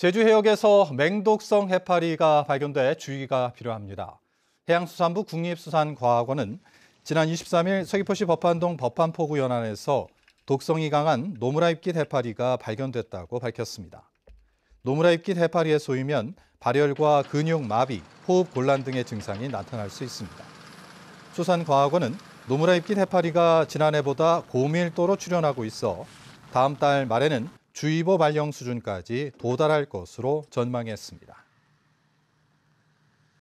제주 해역에서 맹독성 해파리가 발견돼 주의가 필요합니다. 해양수산부 국립수산과학원은 지난 23일 서귀포시 법한동 법한포구 연안에서 독성이 강한 노무라 잎깃 해파리가 발견됐다고 밝혔습니다. 노무라 잎깃 해파리의 소유면 발열과 근육 마비, 호흡 곤란 등의 증상이 나타날 수 있습니다. 수산과학원은 노무라 잎깃 해파리가 지난해보다 고밀도로 출현하고 있어 다음 달 말에는 주의보 발령 수준까지 도달할 것으로 전망했습니다.